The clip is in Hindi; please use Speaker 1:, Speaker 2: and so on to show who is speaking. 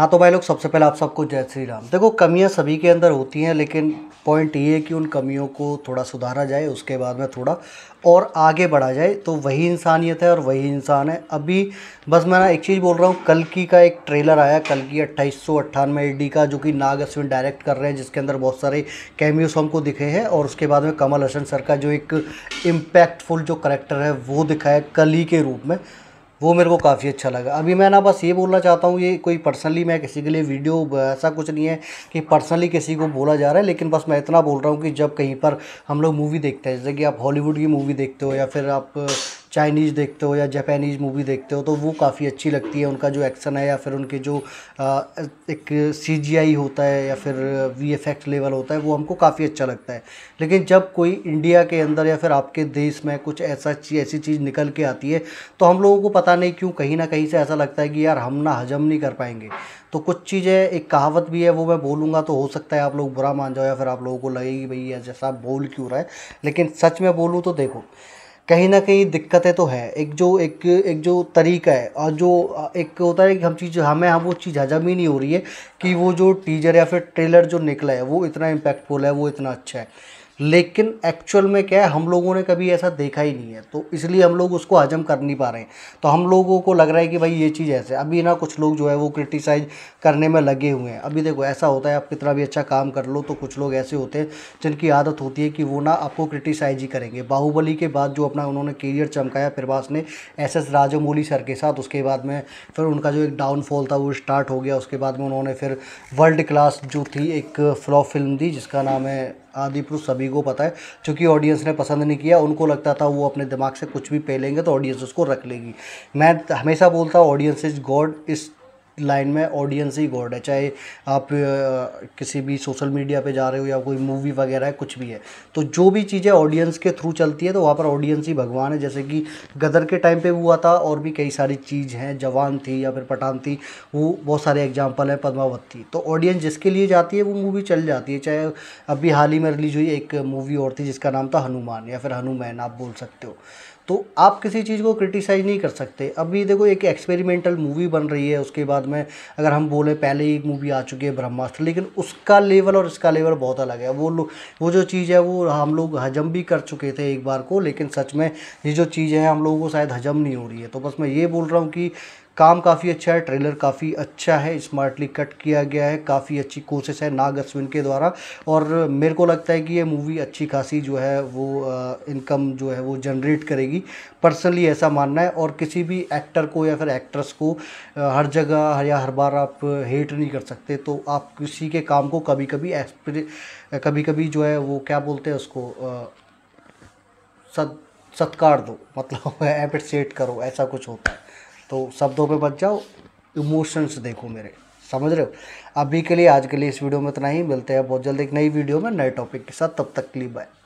Speaker 1: हाँ तो भाई लोग सबसे पहले आप सबको जय श्री राम देखो कमियां सभी के अंदर होती हैं लेकिन पॉइंट ये है कि उन कमियों को थोड़ा सुधारा जाए उसके बाद में थोड़ा और आगे बढ़ा जाए तो वही इंसानियत है और वही इंसान है अभी बस मैं ना एक चीज़ बोल रहा हूँ कल की का एक ट्रेलर आया कल की अट्ठाईस सौ अट्ठानवे का जो कि नाग अश्विन डायरेक्ट कर रहे हैं जिसके अंदर बहुत सारे कैमियोस हमको दिखे हैं और उसके बाद में कमल हसन सर का जो एक इम्पैक्टफुल जो करेक्टर है वो दिखाया कली के रूप में वो मेरे को काफ़ी अच्छा लगा अभी मैं ना बस ये बोलना चाहता हूँ ये कोई पर्सनली मैं किसी के लिए वीडियो ऐसा कुछ नहीं है कि पर्सनली किसी को बोला जा रहा है लेकिन बस मैं इतना बोल रहा हूँ कि जब कहीं पर हम लोग मूवी देखते हैं जैसे कि आप हॉलीवुड की मूवी देखते हो या फिर आप चाइनीज़ देखते हो या जापानीज़ मूवी देखते हो तो वो काफ़ी अच्छी लगती है उनका जो एक्शन है या फिर उनके जो एक सी होता है या फिर वी लेवल होता है वो हमको काफ़ी अच्छा लगता है लेकिन जब कोई इंडिया के अंदर या फिर आपके देश में कुछ ऐसा ऐसी चीज़ निकल के आती है तो हम लोगों को पता नहीं क्यों कहीं ना कहीं से ऐसा लगता है कि यार हम ना हजम नहीं कर पाएंगे तो कुछ चीज़ें एक कहावत भी है वो मैं बोलूँगा तो हो सकता है आप लोग बुरा मान जाओ या फिर आप लोगों को लगेगी भैया जैसा बोल क्यों रहा है लेकिन सच में बोलूँ तो देखो कहीं ना कहीं दिक्कतें तो है एक जो एक एक जो तरीका है और जो एक होता है कि हम चीज़ हमें हम हाँ, वो चीज़ हजम ही नहीं हो रही है कि वो जो टीजर या फिर ट्रेलर जो निकला है वो इतना इम्पैक्टफुल है वो इतना अच्छा है लेकिन एक्चुअल में क्या है हम लोगों ने कभी ऐसा देखा ही नहीं है तो इसलिए हम लोग उसको हजम कर नहीं पा रहे हैं तो हम लोगों को लग रहा है कि भाई ये चीज़ ऐसे अभी ना कुछ लोग जो है वो क्रिटिसाइज करने में लगे हुए हैं अभी देखो ऐसा होता है आप कितना भी अच्छा काम कर लो तो कुछ लोग ऐसे होते हैं जिनकी आदत होती है कि वो ना आपको क्रिटिसाइज ही करेंगे बाहुबली के बाद जो अपना उन्होंने करियर चमकाया प्रभास ने एस एस राजमौली सर के साथ उसके बाद में फिर उनका जो एक डाउनफॉल था वो स्टार्ट हो गया उसके बाद में उन्होंने फिर वर्ल्ड क्लास जो थी एक फ्लॉप फिल्म दी जिसका नाम है आदि पुरुष सभी को पता है क्योंकि ऑडियंस ने पसंद नहीं किया उनको लगता था वो अपने दिमाग से कुछ भी पहलेंगे तो ऑडियंस उसको रख लेगी मैं हमेशा बोलता हूँ ऑडियंस इज गॉड इस लाइन में ऑडियंस ही गॉड है चाहे आप किसी भी सोशल मीडिया पे जा रहे हो या कोई मूवी वगैरह है कुछ भी है तो जो भी चीज़ें ऑडियंस के थ्रू चलती है तो वहाँ पर ऑडियंस ही भगवान है जैसे कि गदर के टाइम पे हुआ था और भी कई सारी चीज़ हैं जवान थी या फिर पठान थी वो बहुत सारे एग्जाम्पल हैं पद्मावत थी तो ऑडियंस जिसके लिए जाती है वो मूवी चल जाती है चाहे अभी हाल ही में रिलीज हुई एक मूवी और थी जिसका नाम था हनुमान या फिर हनुमान आप बोल सकते हो तो आप किसी चीज़ को क्रिटिसाइज़ नहीं कर सकते अभी देखो एक एक्सपेरिमेंटल मूवी बन रही है उसके बाद में अगर हम बोले पहले ही एक मूवी आ चुकी है ब्रह्मास्त्र लेकिन उसका लेवल और इसका लेवल बहुत अलग है वो लोग वो जो चीज़ है वो हम लोग हजम भी कर चुके थे एक बार को लेकिन सच में ये जो चीज़ है हम लोगों को शायद हजम नहीं हो रही है तो बस मैं ये बोल रहा हूँ कि काम काफ़ी अच्छा है ट्रेलर काफ़ी अच्छा है स्मार्टली कट किया गया है काफ़ी अच्छी कोशिश है नाग अश्विन के द्वारा और मेरे को लगता है कि ये मूवी अच्छी खासी जो है वो इनकम जो है वो जनरेट करेगी पर्सनली ऐसा मानना है और किसी भी एक्टर को या फिर एक्ट्रेस को हर जगह या हर बार आप हेट नहीं कर सकते तो आप किसी के काम को कभी कभी कभी कभी जो है वो क्या बोलते हैं उसको सत सत्कार दो मतलब सेट करो ऐसा कुछ होता है तो शब्दों पे बच जाओ इमोशंस देखो मेरे समझ रहे हो अभी के लिए आज के लिए इस वीडियो में इतना ही मिलते हैं बहुत जल्द एक नई वीडियो में नए टॉपिक के साथ तब तक के लिए बाय